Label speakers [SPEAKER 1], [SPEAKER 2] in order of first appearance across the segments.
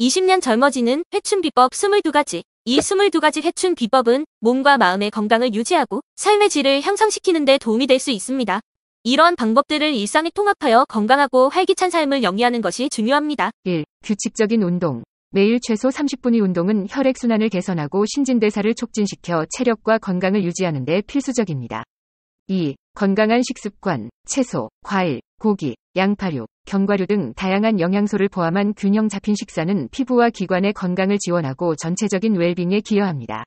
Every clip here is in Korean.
[SPEAKER 1] 20년 젊어지는 회춘 비법 22가지. 이 22가지 회춘 비법은 몸과 마음의 건강을 유지하고 삶의 질을 향상시키는 데 도움이 될 수 있습니다. 이런 방법들을 일상에 통합하여 건강하고 활기찬 삶을 영위하는 것이 중요합니다. 1. 규칙적인 운동. 매일 최소 30분의 운동은 혈액순환을 개선하고 신진대사를 촉진시켜 체력과 건강을 유지하는 데 필수적입니다. 2. 건강한 식습관, 채소, 과일, 고기, 양파류, 견과류 등 다양한 영양소를 포함한 균형 잡힌 식사는 피부와 기관의 건강을 지원하고 전체적인 웰빙에 기여합니다.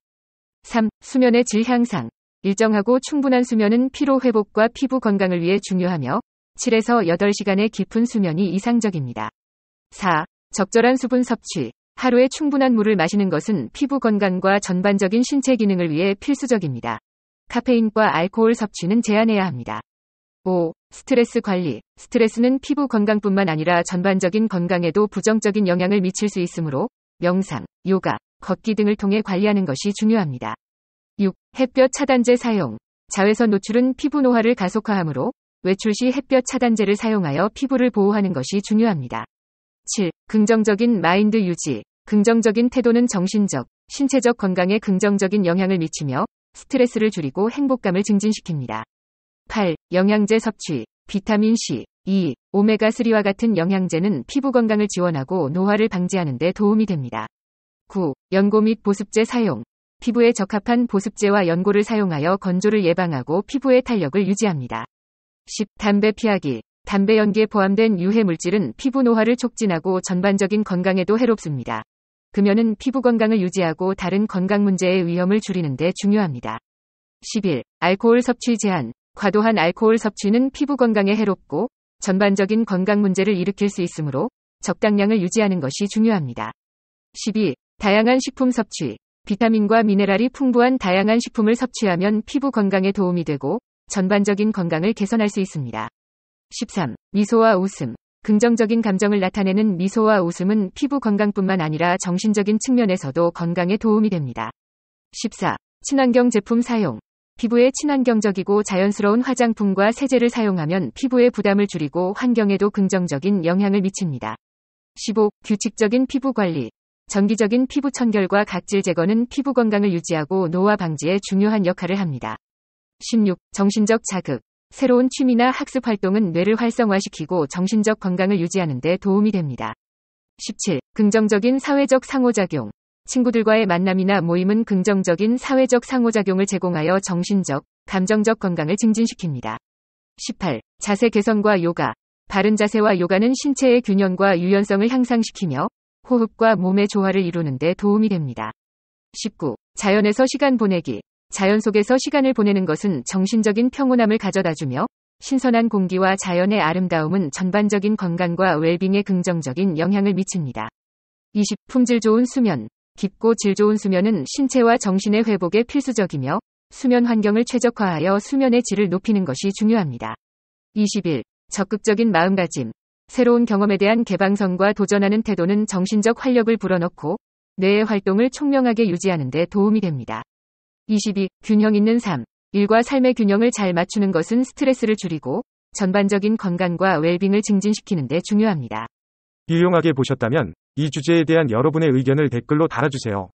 [SPEAKER 1] 3. 수면의 질 향상. 일정하고 충분한 수면은 피로 회복과 피부 건강을 위해 중요하며 7에서 8시간의 깊은 수면이 이상적입니다. 4. 적절한 수분 섭취. 하루에 충분한 물을 마시는 것은 피부 건강과 전반적인 신체 기능을 위해 필수적입니다. 카페인과 알코올 섭취는 제한해야 합니다. 5. 스트레스 관리. 스트레스는 피부 건강뿐만 아니라 전반적인 건강에도 부정적인 영향을 미칠 수 있으므로 명상, 요가, 걷기 등을 통해 관리하는 것이 중요합니다. 6. 햇볕 차단제 사용. 자외선 노출은 피부 노화를 가속화하므로 외출 시 햇볕 차단제를 사용하여 피부를 보호하는 것이 중요합니다. 7. 긍정적인 마인드 유지. 긍정적인 태도는 정신적, 신체적 건강에 긍정적인 영향을 미치며 스트레스를 줄이고 행복감을 증진시킵니다. 8. 영양제 섭취. 비타민 C, E, 오메가3와 같은 영양제는 피부 건강을 지원하고 노화를 방지하는 데 도움이 됩니다. 9. 연고 및 보습제 사용. 피부에 적합한 보습제와 연고를 사용하여 건조를 예방하고 피부의 탄력을 유지합니다. 10. 담배 피하기. 담배 연기에 포함된 유해 물질은 피부 노화를 촉진하고 전반적인 건강에도 해롭습니다. 금연은 피부 건강을 유지하고 다른 건강 문제의 위험을 줄이는 데 중요합니다. 11. 알코올 섭취 제한. 과도한 알코올 섭취는 피부 건강에 해롭고 전반적인 건강 문제를 일으킬 수 있으므로 적당량을 유지하는 것이 중요합니다. 12. 다양한 식품 섭취. 비타민과 미네랄이 풍부한 다양한 식품을 섭취하면 피부 건강에 도움이 되고 전반적인 건강을 개선할 수 있습니다. 13. 미소와 웃음. 긍정적인 감정을 나타내는 미소와 웃음은 피부 건강뿐만 아니라 정신적인 측면에서도 건강에 도움이 됩니다. 14. 친환경 제품 사용. 피부에 친환경적이고 자연스러운 화장품과 세제를 사용하면 피부의 부담을 줄이고 환경에도 긍정적인 영향을 미칩니다. 15. 규칙적인 피부 관리. 정기적인 피부 청결과 각질 제거는 피부 건강을 유지하고 노화 방지에 중요한 역할을 합니다. 16. 정신적 자극. 새로운 취미나 학습 활동은 뇌를 활성화시키고 정신적 건강을 유지하는 데 도움이 됩니다. 17. 긍정적인 사회적 상호작용. 친구들과의 만남이나 모임은 긍정적인 사회적 상호작용을 제공하여 정신적, 감정적 건강을 증진시킵니다. 18. 자세 개선과 요가. 바른 자세와 요가는 신체의 균형과 유연성을 향상시키며 호흡과 몸의 조화를 이루는 데 도움이 됩니다. 19. 자연에서 시간 보내기. 자연 속에서 시간을 보내는 것은 정신적인 평온함을 가져다주며 신선한 공기와 자연의 아름다움은 전반적인 건강과 웰빙에 긍정적인 영향을 미칩니다. 20. 품질 좋은 수면. 깊고 질 좋은 수면은 신체와 정신의 회복에 필수적이며 수면 환경을 최적화하여 수면의 질을 높이는 것이 중요합니다. 21. 적극적인 마음가짐. 새로운 경험에 대한 개방성과 도전하는 태도는 정신적 활력을 불어넣고 뇌의 활동을 총명하게 유지하는 데 도움이 됩니다. 22. 균형 있는 삶. 일과 삶의 균형을 잘 맞추는 것은 스트레스를 줄이고 전반적인 건강과 웰빙을 증진시키는 데 중요합니다. 유용하게 보셨다면 이 주제에 대한 여러분의 의견을 댓글로 달아주세요.